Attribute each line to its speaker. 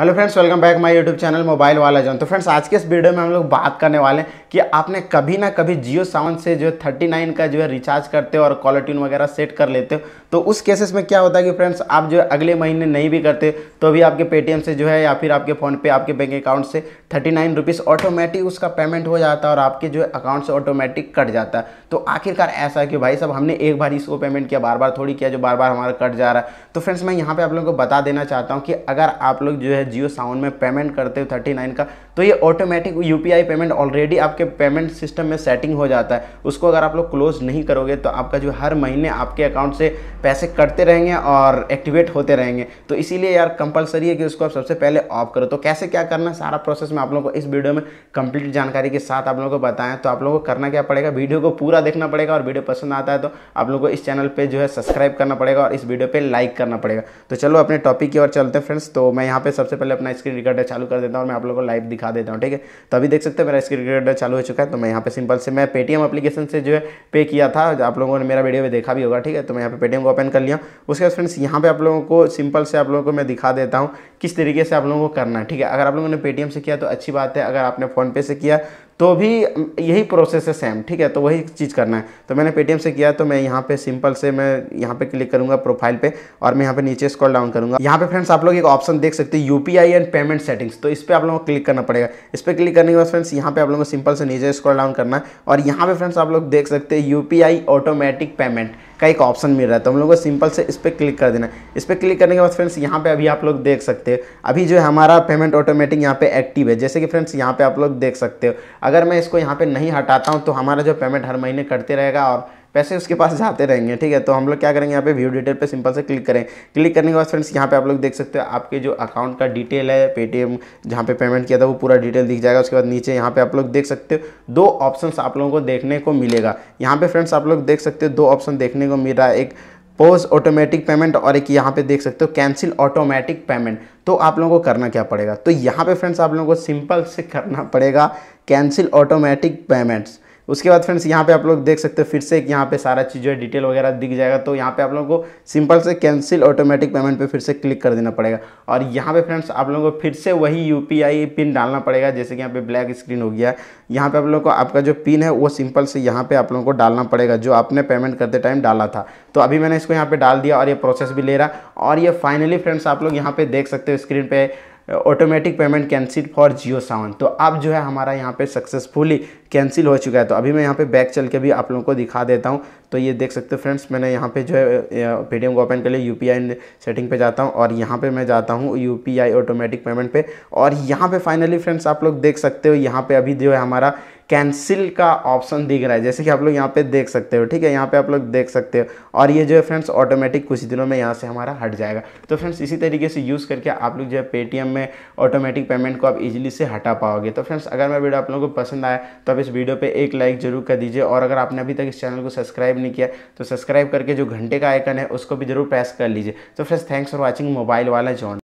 Speaker 1: hello friends welcome back my YouTube channel mobile वाला zone तो friends आज के इस वीडियो में हम लोग बात करने वाले हैं कि आपने कभी ना कभी जियो सावन से जो है 39 का जो है रिचार्ज करते हो और कॉलर ट्यून वगैरह सेट कर लेते हो तो उस केसेस में क्या होता है कि फ्रेंड्स आप जो है अगले महीने नहीं भी करते तो भी आपके पेटीएम से जो है या फिर आपके फ़ोनपे आपके बैंक अकाउंट से थर्टी नाइन ऑटोमेटिक उसका पेमेंट हो जाता है और आपके जो है अकाउंट से ऑटोमेटिक कट जाता है तो आखिरकार ऐसा है कि भाई साहब हमने एक बार इसको पेमेंट किया बार बार थोड़ी किया जो बार बार हमारा कट जा रहा है तो फ्रेंड्स मैं यहाँ पर आप लोगों को बता देना चाहता हूँ कि अगर आप लोग जो है जियो साउंड में पेमेंट करते हो थर्टी नाइन का तो ये ऑटोमेटिक यू पेमेंट ऑलरेडी आपके पेमेंट सिस्टम में सेटिंग हो जाता है उसको अगर आप लोग क्लोज नहीं करोगे तो आपका जो हर महीने आपके अकाउंट से पैसे कटते रहेंगे और एक्टिवेट होते रहेंगे तो इसीलिए यार कंपलसरी है कि उसको आप सबसे पहले ऑफ करो तो कैसे क्या करना सारा प्रोसेस मैं आप लोगों को इस वीडियो में कंप्लीट जानकारी के साथ आप लोगों को बताएं तो आप लोगों को करना क्या पड़ेगा वीडियो को पूरा देखना पड़ेगा और वीडियो पसंद आता है तो आप लोगों को इस चैनल पर जो है सब्सक्राइब करना पड़ेगा और इस वीडियो पर लाइक करना पड़ेगा तो चलो अपने टॉपिक की ओर चलते हैं फ्रेंड्स तो मैं यहाँ पर सबसे पहले अपना स्क्रीन रिकॉर्डर चालू कर देता हूँ और मैं आप लोगों को लाइव दिखा देता हूँ ठीक है तो अभी देख सकते हैं मेरा स्क्रीन रिकॉर्डर चालू हो चुका है तो मैं यहाँ पे सिंपल से मैं पेटीएम अपलीकेशन से जो है पे किया था आप लोगों ने मेरा वीडियो भी देखा भी होगा ठीक है तो मैं यहाँ पे पेटीएम को ओपन कर लिया उसके बाद फ्रेंड्स यहाँ पे आप लोगों को सिंपल से आप लोगों को मैं दिखा देता हूँ किस तरीके से आप लोगों को करना है ठीक है अगर आप लोगों ने पेटीएम से किया तो अच्छी बात है अगर आपने फ़ोनपे से किया तो भी यही प्रोसेस है सेम ठीक है तो वही चीज़ करना है तो मैंने पेटीएम से किया तो मैं यहाँ पे सिंपल से मैं यहाँ पे क्लिक करूँगा प्रोफाइल पे और मैं यहाँ पे नीचे स्क्रॉल डाउन करूँगा यहाँ पे फ्रेंड्स आप लोग एक ऑप्शन देख सकते हैं यू एंड पेमेंट सेटिंग्स तो इस पर आप लोगों को क्लिक करना पड़ेगा इस पर क्लिक करने के बाद फ्रेंड्स यहाँ पे आप लोगों को सिंपल से नीचे स्क्रॉल डाउन करना है और यहाँ पे फ्रेंड्स आप लोग देख सकते हैं यू ऑटोमेटिक पेमेंट का एक ऑप्शन मिल रहा है तो हम लोग को सिंपल से इस पर क्लिक कर देना है इस पर क्लिक करने के बाद फ्रेंड्स यहाँ पे अभी आप लोग देख सकते हो अभी जो है हमारा पेमेंट ऑटोमेटिक यहाँ पे एक्टिव है जैसे कि फ्रेंड्स यहाँ पे आप लोग देख सकते हो अगर मैं इसको यहाँ पे नहीं हटाता हूँ तो हमारा जो पेमेंट हर महीने करते रहेगा और पैसे उसके पास जाते रहेंगे ठीक है तो हम लोग क्या करेंगे यहाँ पे व्यू डिटेल पे सिंपल से क्लिक करें क्लिक करने के बाद फ्रेंड्स यहाँ पे आप लोग देख सकते हो आपके जो अकाउंट का डिटेल है पेटीएम जहाँ पे पेमेंट किया था वो पूरा डिटेल दिख जाएगा उसके बाद नीचे यहाँ पे आप लोग देख सकते हो दो ऑप्शन आप लोगों को देखने को मिलेगा यहाँ पे फ्रेंड्स आप लोग देख सकते हो दो ऑप्शन देखने को मिल रहा है एक पोज ऑटोमेटिक पेमेंट और एक यहाँ पे देख सकते हो कैंसिल ऑटोमेटिक पेमेंट तो आप लोगों को करना क्या पड़ेगा तो यहाँ पे फ्रेंड्स आप लोगों को सिंपल से करना पड़ेगा कैंसिल ऑटोमेटिक पेमेंट्स उसके बाद फ्रेंड्स यहाँ पे आप लोग देख सकते हो फिर से एक यहाँ पे सारा चीज़ जो है डिटेल वगैरह दिख जाएगा तो यहाँ पे आप लोगों को सिंपल से कैंसिल ऑटोमेटिक पेमेंट पे फिर से क्लिक कर देना पड़ेगा और यहाँ पे फ्रेंड्स आप लोगों को फिर से वही यू पिन डालना पड़ेगा जैसे कि यहाँ पे ब्लैक स्क्रीन हो गया यहाँ पर आप लोग को आपका जो पिन है वो सिंपल से यहाँ पर आप लोगों को डालना पड़ेगा जो आपने पेमेंट करते टाइम डाला था तो अभी मैंने इसको यहाँ पर डाल दिया और ये प्रोसेस भी ले रहा और ये फाइनली फ्रेंड्स आप लोग यहाँ पर देख सकते हो स्क्रीन पर automatic payment cancel for Jio Saavn तो अब जो है हमारा यहाँ पे सक्सेसफुली कैंसिल हो चुका है तो अभी मैं यहाँ पे बैक चल के भी आप लोगों को दिखा देता हूँ तो ये देख सकते हो फ्रेंड्स मैंने यहाँ पे जो है पेटीएम को ओपन कर लिया यू पी सेटिंग पे जाता हूँ और यहाँ पे मैं जाता हूँ यू पी ऑटोमेटिक पेमेंट पे और यहाँ पे फाइनली फ्रेंड्स आप लोग देख सकते हो यहाँ पे अभी जो है हमारा कैंसिल का ऑप्शन दिख रहा है जैसे कि आप लोग यहाँ पे देख सकते हो ठीक है यहाँ पे आप लोग देख सकते हो और ये जो है फ्रेंड्स ऑटोमेटिक कुछ दिनों में यहाँ से हमारा हट जाएगा तो फ्रेंड्स इसी तरीके से यूज़ करके आप लोग जो है पेटीएम में ऑटोमेटिक पेमेंट को आप इजिली से हटा पाओगे तो फ्रेंड्स अगर मैं वीडियो आप लोगों को पसंद आया तो आप इस वीडियो पर एक लाइक जरूर कर दीजिए और अगर आपने अभी तक इस चैनल को सब्सक्राइब नहीं किया तो सब्सक्राइब करके जो घंटे का आइकन है उसको भी जरूर प्रेस कर लीजिए तो friends thanks for watching mobile वाला जॉन